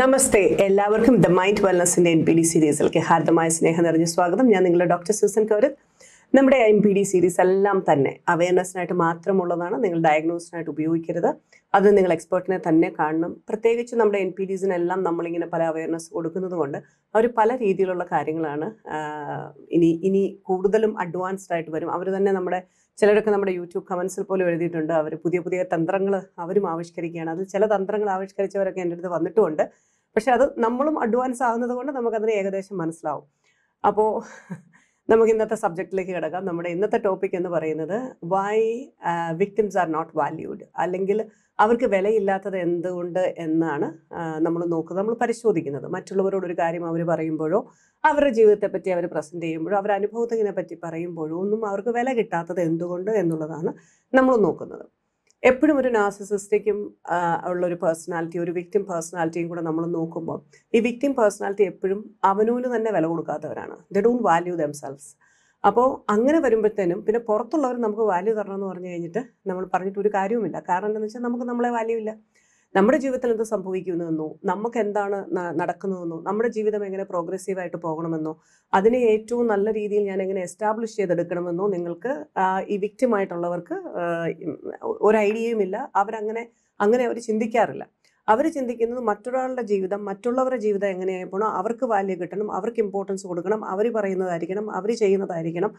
നമസ്തേ എല്ലാവർക്കും the mind വെൽനസിന്റെ N P D സീരീസിലേക്ക് ഹാർദമായ സ്നേഹം നിറഞ്ഞ സ്വാഗതം ഞാൻ നിങ്ങളുടെ ഡോക്ടർ സൂസൻ കൗരത് നമ്മുടെ എം പി ഡി സീരീസ് എല്ലാം തന്നെ അവയർനെസ്സിനായിട്ട് മാത്രമുള്ളതാണ് നിങ്ങൾ ഡയഗ്നോസിനായിട്ട് ഉപയോഗിക്കരുത് അത് നിങ്ങൾ എക്സ്പേർട്ടിനെ തന്നെ കാണണം പ്രത്യേകിച്ച് നമ്മുടെ എൻ പി ഡിസിനെല്ലാം നമ്മളിങ്ങനെ പല അവയർനെസ് കൊടുക്കുന്നത് കൊണ്ട് അവർ പല രീതിയിലുള്ള കാര്യങ്ങളാണ് ഇനി ഇനി കൂടുതലും അഡ്വാൻസ്ഡ് ആയിട്ട് വരും അവർ തന്നെ നമ്മുടെ ചിലരൊക്കെ നമ്മുടെ യൂട്യൂബ് കമൻസിൽ പോലും എഴുതിയിട്ടുണ്ട് അവർ പുതിയ പുതിയ തന്ത്രങ്ങൾ അവരും ആവിഷ്കരിക്കുകയാണ് അതിൽ ചില തന്ത്രങ്ങൾ ആവിഷ്കരിച്ചവരൊക്കെ എൻ്റെ അടുത്ത് വന്നിട്ടുമുണ്ട് പക്ഷേ അത് നമ്മളും അഡ്വാൻസ് ആകുന്നത് കൊണ്ട് നമുക്കതിന് ഏകദേശം മനസ്സിലാവും അപ്പോൾ നമുക്ക് ഇന്നത്തെ സബ്ജക്റ്റിലേക്ക് കിടക്കാം നമ്മുടെ ഇന്നത്തെ ടോപ്പിക് എന്ന് പറയുന്നത് why victims are not valued അല്ലെങ്കിൽ അവർക്ക് വിലയില്ലാത്തത് എന്തുകൊണ്ട് എന്നാണ് uh, നമ്മൾ നോക്കുന്നത് നമ്മൾ പരിശോധിക്കുന്നത് മറ്റുള്ളവരോട് ഒരു കാര്യം അവർ പറയുമ്പോഴോ അവരുടെ ജീവിതത്തെപ്പറ്റി അവർ പ്രസൻറ്റ് ചെയ്യുമ്പോഴോ അവരുടെ അനുഭവത്തിനെ പറ്റി പറയുമ്പോഴോ ഒന്നും അവർക്ക് വില കിട്ടാത്തത് എന്തുകൊണ്ട് എന്നുള്ളതാണ് നമ്മൾ നോക്കുന്നത് എപ്പോഴും ഒരു നാർസിസിസ്റ്റിക്കും ഉള്ള ഒരു പേഴ്സണാലിറ്റി ഒരു വിക്ടിം പേഴ്സണാലിറ്റിയും കൂടെ നമ്മൾ നോക്കുമ്പോൾ ഈ വിക്ടിം പേഴ്സണാലിറ്റി എപ്പോഴും അവനോന് തന്നെ വില കൊടുക്കാത്തവരാണ് ദ ഡോണ്ട് വാല്യൂ ദംസെൽസ് അപ്പോൾ അങ്ങനെ വരുമ്പോഴത്തേനും പിന്നെ പുറത്തുള്ളവർ നമുക്ക് വാല്യൂ തരണം എന്ന് പറഞ്ഞു കഴിഞ്ഞിട്ട് നമ്മൾ പറഞ്ഞിട്ട് ഒരു കാര്യവുമില്ല കാരണം എന്താണെന്ന് വെച്ചാൽ നമുക്ക് നമ്മളെ വാല്യൂ ഇല്ല നമ്മുടെ ജീവിതത്തിൽ എന്ത് സംഭവിക്കുന്നുവെന്നോ നമുക്ക് എന്താണ് നടക്കുന്നതെന്നോ നമ്മുടെ ജീവിതം എങ്ങനെ പ്രോഗ്രസീവായിട്ട് പോകണമെന്നോ അതിനെ ഏറ്റവും നല്ല രീതിയിൽ ഞാൻ എങ്ങനെ എസ്റ്റാബ്ലിഷ് ചെയ്തെടുക്കണമെന്നോ നിങ്ങൾക്ക് ഈ ആയിട്ടുള്ളവർക്ക് ഒരു ഐഡിയയുമില്ല അവരങ്ങനെ അങ്ങനെ അവർ ചിന്തിക്കാറില്ല അവർ ചിന്തിക്കുന്നത് മറ്റൊരാളുടെ ജീവിതം മറ്റുള്ളവരുടെ ജീവിതം എങ്ങനെയായിപ്പോണോ അവർക്ക് വാല്യൂ കിട്ടണം അവർക്ക് ഇമ്പോർട്ടൻസ് കൊടുക്കണം അവർ പറയുന്നതായിരിക്കണം അവർ ചെയ്യുന്നതായിരിക്കണം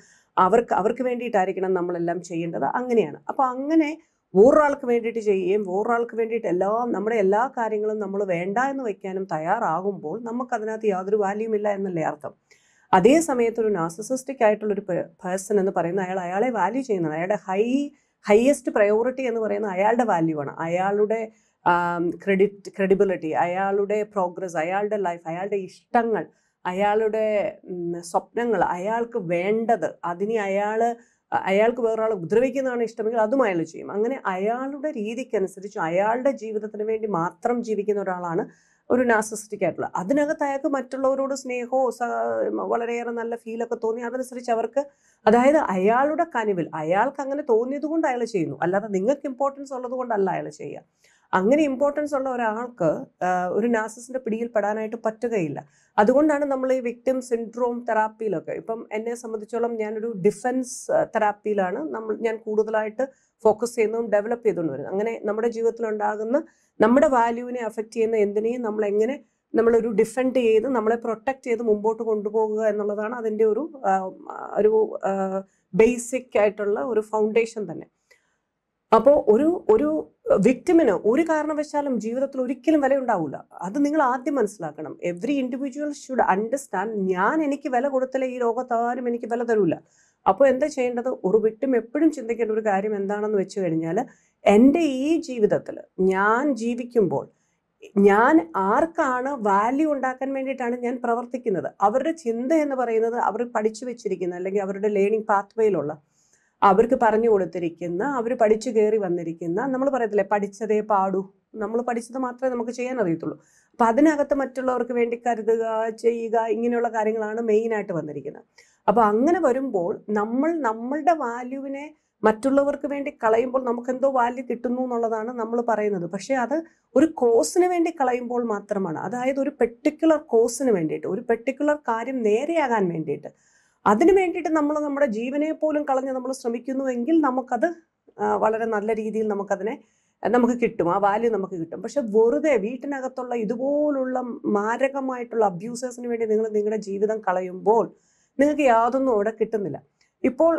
അവർക്ക് അവർക്ക് വേണ്ടിയിട്ടായിരിക്കണം നമ്മളെല്ലാം ചെയ്യേണ്ടത് അങ്ങനെയാണ് അപ്പോൾ അങ്ങനെ വേറൊരാൾക്ക് വേണ്ടിയിട്ട് ചെയ്യുകയും വേറൊരാൾക്ക് വേണ്ടിയിട്ട് എല്ലാം നമ്മുടെ എല്ലാ കാര്യങ്ങളും നമ്മൾ വേണ്ട എന്ന് വയ്ക്കാനും തയ്യാറാകുമ്പോൾ അതിനകത്ത് യാതൊരു വാല്യൂ ഇല്ല എന്നല്ലേ അർത്ഥം അതേ സമയത്ത് ഒരു ആയിട്ടുള്ള ആയിട്ടുള്ളൊരു പേഴ്സൺ എന്ന് പറയുന്ന അയാൾ അയാളെ വാല്യൂ ചെയ്യുന്നത് അയാളുടെ ഹൈ ഹയസ്റ്റ് പ്രയോറിറ്റി എന്ന് പറയുന്ന അയാളുടെ വാല്യൂ ആണ് അയാളുടെ ക്രെഡിറ്റ് ക്രെഡിബിലിറ്റി അയാളുടെ പ്രോഗ്രസ് അയാളുടെ ലൈഫ് അയാളുടെ ഇഷ്ടങ്ങൾ അയാളുടെ സ്വപ്നങ്ങൾ അയാൾക്ക് വേണ്ടത് അതിനെ അയാൾ അയാൾക്ക് വേറൊരാളെ ഉപദ്രവിക്കുന്നതാണ് ഇഷ്ടമെങ്കിൽ അതും അയാൾ ചെയ്യും അങ്ങനെ അയാളുടെ രീതിക്കനുസരിച്ച് അയാളുടെ ജീവിതത്തിന് വേണ്ടി മാത്രം ജീവിക്കുന്ന ഒരാളാണ് ഒരു നാസിസ്റ്റിക് ആയിട്ടുള്ള അതിനകത്ത് അയാൾക്ക് മറ്റുള്ളവരോട് സ്നേഹമോ വളരെയേറെ നല്ല ഫീലൊക്കെ തോന്നി അതനുസരിച്ച് അവർക്ക് അതായത് അയാളുടെ കനിവിൽ അയാൾക്ക് അങ്ങനെ തോന്നിയത് കൊണ്ട് അയാൾ ചെയ്യുന്നു അല്ലാതെ നിങ്ങൾക്ക് ഇമ്പോർട്ടൻസ് ഉള്ളത് കൊണ്ടല്ല അയാൾ ചെയ്യുക അങ്ങനെ ഇമ്പോർട്ടൻസ് ഉള്ള ഒരാൾക്ക് ഒരു നാസിസിന്റെ പിടിയിൽ പെടാനായിട്ട് പറ്റുകയില്ല അതുകൊണ്ടാണ് നമ്മൾ ഈ വിക്ടിം സിൻഡ്രോം തെറാപ്പിയിലൊക്കെ ഇപ്പം എന്നെ സംബന്ധിച്ചോളം ഞാനൊരു ഡിഫൻസ് തെറാപ്പിയിലാണ് നമ്മൾ ഞാൻ കൂടുതലായിട്ട് ഫോക്കസ് ചെയ്യുന്നതും ഡെവലപ്പ് ചെയ്തുകൊണ്ട് വരുന്നത് അങ്ങനെ നമ്മുടെ ജീവിതത്തിൽ ഉണ്ടാകുന്ന നമ്മുടെ വാല്യൂവിനെ അഫക്റ്റ് ചെയ്യുന്ന എന്തിനേയും നമ്മൾ എങ്ങനെ നമ്മളൊരു ഡിഫെൻഡ് ചെയ്ത് നമ്മളെ പ്രൊട്ടക്ട് ചെയ്ത് മുമ്പോട്ട് കൊണ്ടുപോകുക എന്നുള്ളതാണ് അതിൻ്റെ ഒരു ഒരു ബേസിക് ആയിട്ടുള്ള ഒരു ഫൗണ്ടേഷൻ തന്നെ അപ്പോൾ ഒരു ഒരു വിക്ടിമിന് ഒരു കാരണവശാലും ജീവിതത്തിൽ ഒരിക്കലും വില ഉണ്ടാവില്ല അത് നിങ്ങൾ ആദ്യം മനസ്സിലാക്കണം എവറി ഇൻഡിവിജ്വൽ ഷുഡ് അണ്ടർസ്റ്റാൻഡ് ഞാൻ എനിക്ക് വില കൊടുത്തില്ല ഈ ലോകത്ത് ആരും എനിക്ക് വില തരൂല അപ്പോൾ എന്താ ചെയ്യേണ്ടത് ഒരു വിക്ടിം എപ്പോഴും ചിന്തിക്കേണ്ട ഒരു കാര്യം എന്താണെന്ന് വെച്ച് കഴിഞ്ഞാൽ എൻ്റെ ഈ ജീവിതത്തിൽ ഞാൻ ജീവിക്കുമ്പോൾ ഞാൻ ആർക്കാണ് വാല്യൂ ഉണ്ടാക്കാൻ വേണ്ടിയിട്ടാണ് ഞാൻ പ്രവർത്തിക്കുന്നത് അവരുടെ ചിന്ത എന്ന് പറയുന്നത് അവർ പഠിച്ചു വെച്ചിരിക്കുന്ന അല്ലെങ്കിൽ അവരുടെ ലേണിംഗ് പാത്വേയിലുള്ള അവർക്ക് പറഞ്ഞു കൊടുത്തിരിക്കുന്ന അവർ പഠിച്ചു കയറി വന്നിരിക്കുന്ന നമ്മൾ പറയത്തില്ലേ പഠിച്ചതേ പാടൂ നമ്മൾ പഠിച്ചത് മാത്രമേ നമുക്ക് ചെയ്യാൻ അറിയത്തുള്ളൂ അപ്പം അതിനകത്ത് മറ്റുള്ളവർക്ക് വേണ്ടി കരുതുക ചെയ്യുക ഇങ്ങനെയുള്ള കാര്യങ്ങളാണ് മെയിനായിട്ട് വന്നിരിക്കുന്നത് അപ്പോൾ അങ്ങനെ വരുമ്പോൾ നമ്മൾ നമ്മളുടെ വാല്യൂവിനെ മറ്റുള്ളവർക്ക് വേണ്ടി കളയുമ്പോൾ നമുക്ക് എന്തോ വാല്യൂ കിട്ടുന്നു എന്നുള്ളതാണ് നമ്മൾ പറയുന്നത് പക്ഷേ അത് ഒരു കോഴ്സിന് വേണ്ടി കളയുമ്പോൾ മാത്രമാണ് അതായത് ഒരു പെർട്ടിക്കുലർ കോഴ്സിന് വേണ്ടിയിട്ട് ഒരു പെർട്ടിക്കുലർ കാര്യം നേരെയാകാൻ വേണ്ടിയിട്ട് അതിനു വേണ്ടിയിട്ട് നമ്മൾ നമ്മുടെ ജീവനെ പോലും കളഞ്ഞ് നമ്മൾ ശ്രമിക്കുന്നുവെങ്കിൽ നമുക്കത് വളരെ നല്ല രീതിയിൽ നമുക്കതിനെ നമുക്ക് കിട്ടും ആ വാല്യൂ നമുക്ക് കിട്ടും പക്ഷെ വെറുതെ വീട്ടിനകത്തുള്ള ഇതുപോലുള്ള മാരകമായിട്ടുള്ള അബ്യൂസേഴ്സിന് വേണ്ടി നിങ്ങൾ നിങ്ങളുടെ ജീവിതം കളയുമ്പോൾ നിങ്ങൾക്ക് യാതൊന്നും അവിടെ കിട്ടുന്നില്ല ഇപ്പോൾ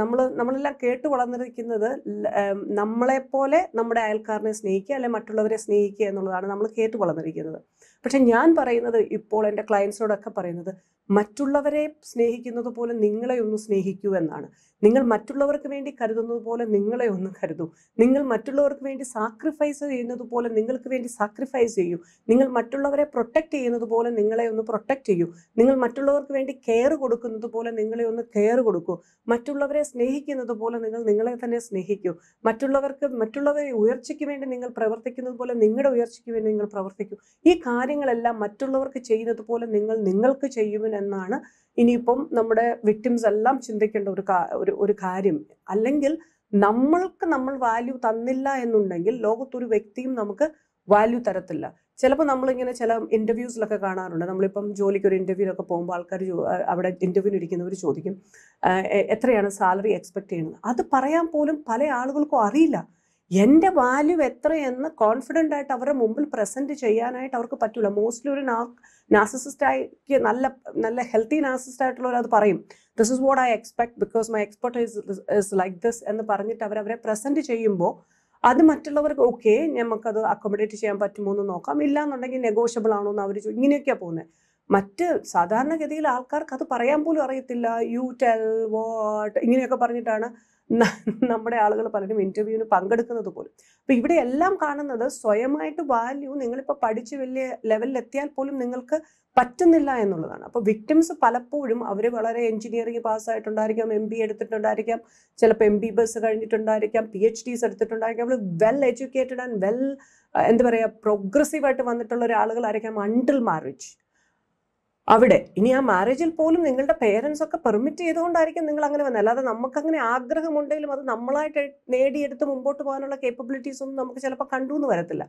നമ്മൾ നമ്മളെല്ലാം കേട്ട് വളർന്നിരിക്കുന്നത് നമ്മളെപ്പോലെ നമ്മുടെ അയൽക്കാരനെ സ്നേഹിക്കുക അല്ലെ മറ്റുള്ളവരെ സ്നേഹിക്കുക എന്നുള്ളതാണ് നമ്മൾ കേട്ട് വളർന്നിരിക്കുന്നത് പക്ഷെ ഞാൻ പറയുന്നത് ഇപ്പോൾ എൻ്റെ ക്ലയൻസിനോടൊക്കെ പറയുന്നത് മറ്റുള്ളവരെ സ്നേഹിക്കുന്നത് പോലെ നിങ്ങളെ ഒന്ന് സ്നേഹിക്കൂ എന്നാണ് നിങ്ങൾ മറ്റുള്ളവർക്ക് വേണ്ടി കരുതുന്നത് പോലെ നിങ്ങളെ ഒന്ന് കരുതൂ നിങ്ങൾ മറ്റുള്ളവർക്ക് വേണ്ടി സാക്രിഫൈസ് ചെയ്യുന്നത് പോലെ നിങ്ങൾക്ക് വേണ്ടി സാക്രിഫൈസ് ചെയ്യൂ നിങ്ങൾ മറ്റുള്ളവരെ പ്രൊട്ടക്റ്റ് ചെയ്യുന്നത് പോലെ നിങ്ങളെ ഒന്ന് പ്രൊട്ടക്റ്റ് ചെയ്യൂ നിങ്ങൾ മറ്റുള്ളവർക്ക് വേണ്ടി കെയർ കൊടുക്കുന്നത് പോലെ നിങ്ങളെ ഒന്ന് കെയർ കൊടുക്കൂ മറ്റുള്ളവരെ സ്നേഹിക്കുന്നത് പോലെ നിങ്ങൾ നിങ്ങളെ തന്നെ സ്നേഹിക്കൂ മറ്റുള്ളവർക്ക് മറ്റുള്ളവരെ ഉയർച്ചയ്ക്ക് വേണ്ടി നിങ്ങൾ പ്രവർത്തിക്കുന്നത് പോലെ നിങ്ങളുടെ ഉയർച്ചയ്ക്ക് വേണ്ടി നിങ്ങൾ പ്രവർത്തിക്കൂ ഈ കാര്യം കാര്യങ്ങളെല്ലാം മറ്റുള്ളവർക്ക് ചെയ്യുന്നത് പോലെ നിങ്ങൾ നിങ്ങൾക്ക് ചെയ്യുമെന്നാണ് ഇനിയിപ്പം നമ്മുടെ വിക്ടിംസ് എല്ലാം ചിന്തിക്കേണ്ട ഒരു ഒരു ഒരു കാര്യം അല്ലെങ്കിൽ നമ്മൾക്ക് നമ്മൾ വാല്യൂ തന്നില്ല എന്നുണ്ടെങ്കിൽ ലോകത്തൊരു വ്യക്തിയും നമുക്ക് വാല്യൂ തരത്തില്ല ചിലപ്പോൾ നമ്മളിങ്ങനെ ചില ഇൻ്റർവ്യൂസിലൊക്കെ കാണാറുണ്ട് നമ്മളിപ്പം ജോലിക്ക് ഒരു ഇൻ്റർവ്യൂലൊക്കെ പോകുമ്പോൾ ആൾക്കാർ അവിടെ ഇൻ്റർവ്യൂവിന് ഇരിക്കുന്നവർ ചോദിക്കും എത്രയാണ് സാലറി എക്സ്പെക്ട് ചെയ്യുന്നത് അത് പറയാൻ പോലും പല ആളുകൾക്കും അറിയില്ല എൻ്റെ വാല്യൂ എത്രയെന്ന് കോൺഫിഡൻ്റ് ആയിട്ട് അവരുടെ മുമ്പിൽ പ്രസൻറ്റ് ചെയ്യാനായിട്ട് അവർക്ക് പറ്റില്ല മോസ്റ്റ്ലി ഒരു നാസിസിസ്റ്റായിക്ക് നല്ല നല്ല ഹെൽത്തി നാസിസിസ്റ്റ് ആയിട്ടുള്ളവർ അത് പറയും this is what I expect because my expert is like this എന്ന് പറഞ്ഞിട്ട് അവരവരെ പ്രസൻറ്റ് ചെയ്യുമ്പോൾ അത് മറ്റുള്ളവർക്ക് ഓക്കെ നമുക്കത് അക്കോമഡേറ്റ് ചെയ്യാൻ പറ്റുമോ എന്ന് നോക്കാം ഇല്ല എന്നുണ്ടെങ്കിൽ നെഗോഷ്യബിൾ ആണോ എന്ന് അവർ ഇങ്ങനെയൊക്കെയാണ് പോകുന്നത് മറ്റ് സാധാരണഗതിയിൽ ആൾക്കാർക്ക് അത് പറയാൻ പോലും അറിയത്തില്ല യു ടെൽ വാട്ട് ഇങ്ങനെയൊക്കെ പറഞ്ഞിട്ടാണ് നമ്മുടെ ആളുകൾ പലരും ഇന്റർവ്യൂവിന് പങ്കെടുക്കുന്നത് പോലും അപ്പൊ ഇവിടെ എല്ലാം കാണുന്നത് സ്വയമായിട്ട് വാല്യൂ നിങ്ങളിപ്പോൾ പഠിച്ച് വലിയ ലെവലിൽ എത്തിയാൽ പോലും നിങ്ങൾക്ക് പറ്റുന്നില്ല എന്നുള്ളതാണ് അപ്പോൾ വിക്ടിംസ് പലപ്പോഴും അവർ വളരെ എഞ്ചിനീയറിംഗ് പാസ്സായിട്ടുണ്ടായിരിക്കാം എം ബി എടുത്തിട്ടുണ്ടായിരിക്കാം ചിലപ്പോൾ എം ബി ബസ് കഴിഞ്ഞിട്ടുണ്ടായിരിക്കാം പി എച്ച് ഡിസ് എടുത്തിട്ടുണ്ടായിരിക്കാം അവർ വെൽ എഡ്യൂക്കേറ്റഡ് ആൻഡ് വെൽ എന്താ പറയുക പ്രോഗ്രസീവായിട്ട് വന്നിട്ടുള്ള ഒരാളുകളായിരിക്കാം അണ്ടിൽ മാരേജ് അവിടെ ഇനി ആ മാരേജിൽ പോലും നിങ്ങളുടെ പേരൻസ് ഒക്കെ പെർമിറ്റ് ചെയ്തുകൊണ്ടായിരിക്കും നിങ്ങൾ അങ്ങനെ വന്നത് അല്ലാതെ നമുക്കങ്ങനെ ആഗ്രഹമുണ്ടെങ്കിലും അത് നമ്മളായിട്ട് നേടിയെടുത്ത് മുമ്പോട്ട് പോകാനുള്ള കേപ്പബിലിറ്റീസ് ഒന്നും നമുക്ക് ചിലപ്പോൾ കണ്ടു എന്ന് വരത്തില്ല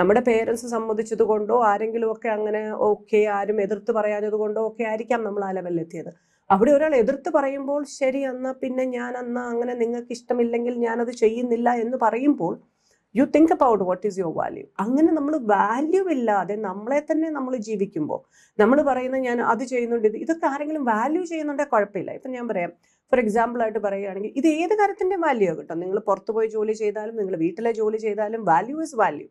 നമ്മുടെ പേരൻസ് സമ്മതിച്ചത് കൊണ്ടോ ആരെങ്കിലും ഒക്കെ അങ്ങനെ ഓക്കെ ആരും എതിർത്ത് പറയാഞ്ഞത് കൊണ്ടോ ഒക്കെ ആയിരിക്കാം നമ്മൾ ആ ലെവലിൽ എത്തിയത് അവിടെ ഒരാൾ എതിർത്ത് പറയുമ്പോൾ ശരി എന്നാൽ പിന്നെ ഞാൻ എന്നാൽ അങ്ങനെ നിങ്ങൾക്ക് ഇഷ്ടമില്ലെങ്കിൽ ഞാനത് ചെയ്യുന്നില്ല എന്ന് പറയുമ്പോൾ you think about what is your value അങ്ങനെ നമ്മൾ വാല്യൂ ഇല്ലാതെ നമ്മളെ തന്നെ നമ്മൾ ജീവിക്കുമ്പോൾ നമ്മൾ പറയുന്ന ഞാൻ അത് ചെയ്യുന്നുണ്ട് ഇത് ഇതൊക്കെ ആരെങ്കിലും വാല്യൂ ചെയ്യുന്നുണ്ടെ കുഴപ്പമില്ല ഇപ്പം ഞാൻ പറയാം ഫോർ എക്സാമ്പിൾ ആയിട്ട് പറയുകയാണെങ്കിൽ ഇത് ഏത് കാര്യത്തിൻ്റെ വാല്യൂ കേട്ടോ നിങ്ങൾ പുറത്തു പോയി ജോലി ചെയ്താലും നിങ്ങൾ വീട്ടിലെ ജോലി ചെയ്താലും വാല്യൂ ഇസ് വാല്യൂ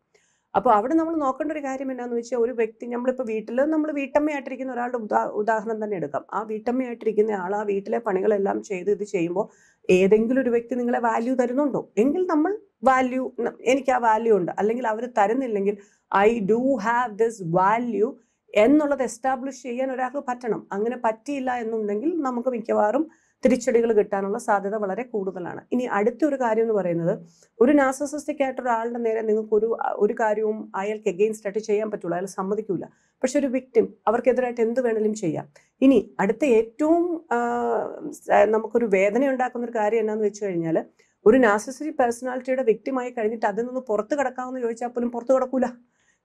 അപ്പോൾ അവിടെ നമ്മൾ നോക്കേണ്ട ഒരു കാര്യം എന്താണെന്ന് വെച്ചാൽ ഒരു വ്യക്തി നമ്മളിപ്പോൾ വീട്ടിൽ നമ്മൾ വീട്ടമ്മയായിട്ടിരിക്കുന്ന ഒരാളുടെ ഉദാ ഉദാഹരണം തന്നെ എടുക്കാം ആ വീട്ടമ്മയായിട്ടിരിക്കുന്ന ആൾ ആ വീട്ടിലെ പണികളെല്ലാം ചെയ്ത് ഇത് ചെയ്യുമ്പോൾ ഏതെങ്കിലും ഒരു വ്യക്തി നിങ്ങളെ വാല്യൂ തരുന്നുണ്ടോ എങ്കിൽ നമ്മൾ വാല്യൂ എനിക്ക് ആ വാല്യൂ ഉണ്ട് അല്ലെങ്കിൽ അവർ തരുന്നില്ലെങ്കിൽ I do have this value എന്നുള്ളത് എസ്റ്റാബ്ലിഷ് ചെയ്യാൻ ഒരാൾക്ക് പറ്റണം അങ്ങനെ പറ്റിയില്ല എന്നുണ്ടെങ്കിൽ നമുക്ക് മിക്കവാറും തിരിച്ചടികൾ കിട്ടാനുള്ള സാധ്യത വളരെ കൂടുതലാണ് ഇനി അടുത്തൊരു കാര്യം എന്ന് പറയുന്നത് ഒരു നാസസിസ്റ്റിക് ആയിട്ട് ഒരാളുടെ നേരെ നിങ്ങൾക്ക് ഒരു ഒരു കാര്യവും അയാൾക്ക് എഗെയിൻസ്റ്റ് ആയിട്ട് ചെയ്യാൻ പറ്റുള്ളൂ അയാൾ സമ്മതിക്കില്ല പക്ഷെ ഒരു വിക്ടിം അവർക്കെതിരായിട്ട് എന്ത് വേണമെങ്കിലും ചെയ്യാം ഇനി അടുത്ത ഏറ്റവും നമുക്കൊരു വേദന ഉണ്ടാക്കുന്ന ഒരു കാര്യം എന്നാന്ന് വെച്ച് കഴിഞ്ഞാൽ ഒരു നാസസറി പേഴ്സണാലിറ്റിയുടെ വ്യക്തിമായി കഴിഞ്ഞിട്ട് അതിൽ നിന്ന് പുറത്ത് കിടക്കാമെന്ന് ചോദിച്ചാൽ പോലും പുറത്ത് കിടക്കൂല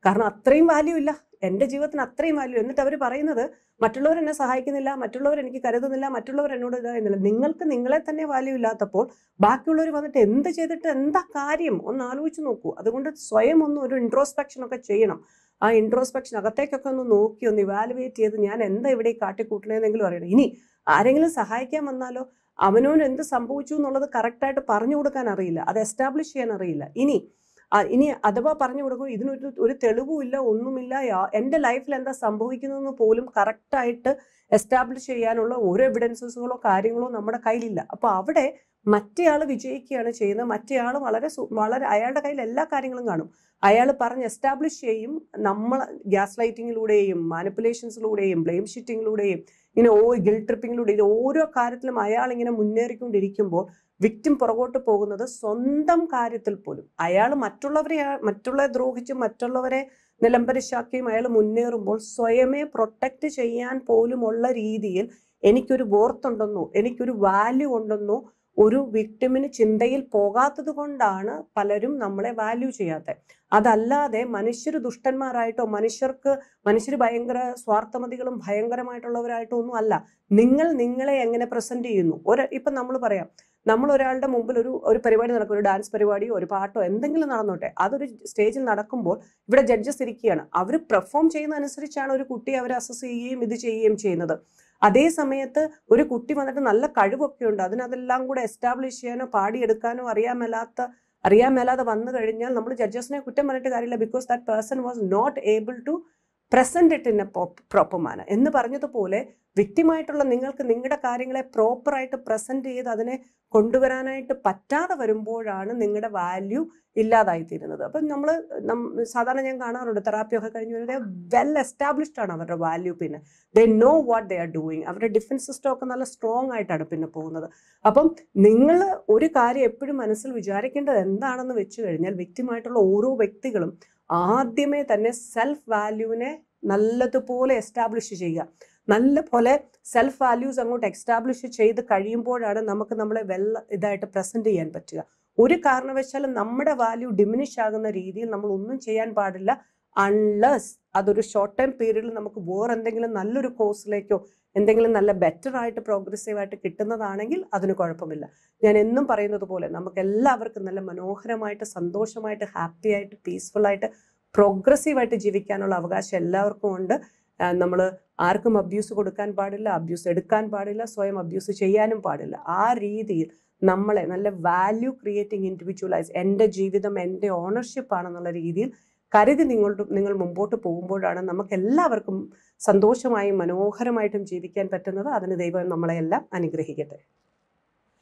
കാരണം അത്രയും വാല്യൂ ഇല്ല എൻ്റെ ജീവിതത്തിന് അത്രയും വാല്യൂ എന്നിട്ട് അവർ പറയുന്നത് മറ്റുള്ളവർ എന്നെ സഹായിക്കുന്നില്ല മറ്റുള്ളവർ എനിക്ക് കരുതുന്നില്ല മറ്റുള്ളവർ എന്നോട് ഇതായിരുന്നില്ല നിങ്ങൾക്ക് നിങ്ങളെ തന്നെ വാല്യൂ ഇല്ലാത്തപ്പോൾ ബാക്കിയുള്ളവർ വന്നിട്ട് എന്ത് ചെയ്തിട്ട് എന്താ കാര്യം ഒന്ന് ആലോചിച്ച് നോക്കൂ അതുകൊണ്ട് സ്വയം ഒന്ന് ഒരു ഇൻട്രോസ്പെക്ഷൻ ഒക്കെ ചെയ്യണം ആ ഇൻട്രോസ്പെക്ഷൻ അകത്തേക്കൊക്കെ ഒന്ന് നോക്കി ഒന്ന് ഇവാലുവേറ്റ് ചെയ്ത് ഞാൻ എന്താ ഇവിടെ കാട്ടിക്കൂട്ടണേന്നെങ്കിലും അറിയണം ഇനി ആരെങ്കിലും സഹായിക്കാൻ വന്നാലോ അവനോന് എന്ത് സംഭവിച്ചു എന്നുള്ളത് കറക്റ്റായിട്ട് പറഞ്ഞു കൊടുക്കാൻ അറിയില്ല അത് എസ്റ്റാബ്ലിഷ് ചെയ്യാൻ അറിയില്ല ഇനി ഇനി അഥവാ പറഞ്ഞു കൊടുക്കും ഇതിനൊരു ഒരു തെളിവുമില്ല ഒന്നുമില്ല എൻ്റെ ലൈഫിൽ എന്താ സംഭവിക്കുന്നതെന്ന് പോലും കറക്റ്റായിട്ട് എസ്റ്റാബ്ലിഷ് ചെയ്യാനുള്ള ഓരോ എവിഡൻസസുകളോ കാര്യങ്ങളോ നമ്മുടെ കയ്യിലില്ല അപ്പോൾ അവിടെ മറ്റേയാൾ വിജയിക്കുകയാണ് ചെയ്യുന്നത് മറ്റേയാൾ വളരെ വളരെ അയാളുടെ കയ്യിൽ എല്ലാ കാര്യങ്ങളും കാണും അയാൾ പറഞ്ഞ് എസ്റ്റാബ്ലിഷ് ചെയ്യും നമ്മൾ ഗ്യാസ് ലൈറ്റിങ്ങിലൂടെയും മാനിപ്പുലേഷൻസിലൂടെയും ബ്ലെയിം ഷീറ്റിങ്ങിലൂടെയും ഇങ്ങനെ ഓ ഗിൽ ട്രിപ്പിങ്ങിലൂടെയും ഓരോ കാര്യത്തിലും അയാൾ ഇങ്ങനെ മുന്നേറിക്കൊണ്ടിരിക്കുമ്പോൾ വിക്റ്റിം പുറകോട്ട് പോകുന്നത് സ്വന്തം കാര്യത്തിൽ പോലും അയാൾ മറ്റുള്ളവരെ മറ്റുള്ളവരെ ദ്രോഹിച്ചും മറ്റുള്ളവരെ നിലംപരിശാക്കിയും അയാൾ മുന്നേറുമ്പോൾ സ്വയമേ പ്രൊട്ടക്റ്റ് ചെയ്യാൻ പോലുമുള്ള രീതിയിൽ എനിക്കൊരു വോർത്തുണ്ടെന്നോ എനിക്കൊരു വാല്യൂ ഉണ്ടെന്നോ ഒരു വിക്ടിമിന് ചിന്തയിൽ പോകാത്തത് കൊണ്ടാണ് പലരും നമ്മളെ വാല്യൂ ചെയ്യാത്തത് അതല്ലാതെ മനുഷ്യർ ദുഷ്ടന്മാരായിട്ടോ മനുഷ്യർക്ക് മനുഷ്യർ ഭയങ്കര സ്വാർത്ഥമതികളും ഭയങ്കരമായിട്ടുള്ളവരായിട്ടോ ഒന്നും അല്ല നിങ്ങൾ നിങ്ങളെ എങ്ങനെ പ്രസന്റ് ചെയ്യുന്നു ഒരു ഇപ്പം നമ്മൾ പറയാം നമ്മൾ ഒരാളുടെ മുമ്പിൽ ഒരു ഒരു പരിപാടി നടക്കും ഒരു ഡാൻസ് പരിപാടിയോ ഒരു പാട്ടോ എന്തെങ്കിലും നടന്നോട്ടെ അതൊരു സ്റ്റേജിൽ നടക്കുമ്പോൾ ഇവിടെ ജഡ്ജസ് ഇരിക്കുകയാണ് അവർ പെർഫോം ചെയ്യുന്ന അനുസരിച്ചാണ് ഒരു കുട്ടിയെ അവർ അസസ് ചെയ്യുകയും ഇത് ചെയ്യുകയും ചെയ്യുന്നത് അതേ സമയത്ത് ഒരു കുട്ടി വന്നിട്ട് നല്ല കഴിവൊക്കെ ഉണ്ട് അതിനതെല്ലാം കൂടെ എസ്റ്റാബ്ലിഷ് ചെയ്യാനോ പാടിയെടുക്കാനോ അറിയാമല്ലാത്ത അറിയാമല്ലാതെ വന്നു കഴിഞ്ഞാൽ നമ്മൾ ജഡ്ജസിനെ കുറ്റം പറഞ്ഞിട്ട് കാര്യമില്ല because that person was not able to present it in a proper manner എന്ന് പറഞ്ഞതുപോലെ വ്യക്തിമായിട്ടുള്ള നിങ്ങൾക്ക് നിങ്ങളുടെ കാര്യങ്ങളെ പ്രോപ്പറായിട്ട് പ്രസൻറ്റ് ചെയ്ത് അതിനെ കൊണ്ടുവരാനായിട്ട് പറ്റാതെ വരുമ്പോഴാണ് നിങ്ങളുടെ വാല്യൂ ഇല്ലാതായിത്തീരുന്നത് അപ്പം നമ്മൾ സാധാരണ ഞാൻ കാണാറുണ്ട് തെറാപ്പിയൊക്കെ കഴിഞ്ഞ് വരുന്നത് വെൽ എസ്റ്റാബ്ലിഷ്ഡ് ആണ് അവരുടെ വാല്യൂ പിന്നെ they know what they are doing അവരുടെ ഡിഫൻസ് ഒക്കെ നല്ല സ്ട്രോങ് ആയിട്ടാണ് പിന്നെ പോകുന്നത് അപ്പം നിങ്ങൾ ഒരു കാര്യം എപ്പോഴും മനസ്സിൽ വിചാരിക്കേണ്ടത് എന്താണെന്ന് വെച്ച് കഴിഞ്ഞാൽ വ്യക്തിമായിട്ടുള്ള ഓരോ വ്യക്തികളും ആദ്യമേ തന്നെ സെൽഫ് വാല്യൂവിനെ നല്ലതുപോലെ എസ്റ്റാബ്ലിഷ് ചെയ്യുക നല്ലപോലെ സെൽഫ് വാല്യൂസ് അങ്ങോട്ട് എസ്റ്റാബ്ലിഷ് ചെയ്ത് കഴിയുമ്പോഴാണ് നമുക്ക് നമ്മളെ വെൽ ഇതായിട്ട് പ്രസൻറ്റ് ചെയ്യാൻ പറ്റുക ഒരു കാരണവശാലും നമ്മുടെ വാല്യൂ ഡിമിനിഷ് ആകുന്ന രീതിയിൽ നമ്മൾ ഒന്നും ചെയ്യാൻ പാടില്ല അൺലെസ് അതൊരു ഷോർട്ട് ടൈം പീരീഡിൽ നമുക്ക് വേറെ എന്തെങ്കിലും നല്ലൊരു കോഴ്സിലേക്കോ എന്തെങ്കിലും നല്ല ബെറ്റർ ആയിട്ട് പ്രോഗ്രസീവ് ആയിട്ട് കിട്ടുന്നതാണെങ്കിൽ അതിന് കുഴപ്പമില്ല ഞാൻ എന്നും പറയുന്നത് പോലെ നമുക്ക് എല്ലാവർക്കും നല്ല മനോഹരമായിട്ട് സന്തോഷമായിട്ട് ഹാപ്പി ആയിട്ട് പീസ്ഫുൾ ആയിട്ട് പ്രോഗ്രസീവ് ആയിട്ട് ജീവിക്കാനുള്ള അവകാശം എല്ലാവർക്കും ഉണ്ട് നമ്മൾ ആർക്കും അബ്യൂസ് കൊടുക്കാൻ പാടില്ല അബ്യൂസ് എടുക്കാൻ പാടില്ല സ്വയം അബ്യൂസ് ചെയ്യാനും പാടില്ല ആ രീതിയിൽ നമ്മളെ നല്ല വാല്യൂ ക്രിയേറ്റിംഗ് ഇൻഡിവിജ്വലൈസ് എൻ്റെ ജീവിതം എൻ്റെ ഓണർഷിപ്പ് ആണെന്നുള്ള രീതിയിൽ കരുതി നിങ്ങളുടെ നിങ്ങൾ മുമ്പോട്ട് പോകുമ്പോഴാണ് നമുക്ക് എല്ലാവർക്കും സന്തോഷമായും മനോഹരമായിട്ടും ജീവിക്കാൻ പറ്റുന്നത് അതിന് ദൈവം നമ്മളെല്ലാം അനുഗ്രഹിക്കട്ടെ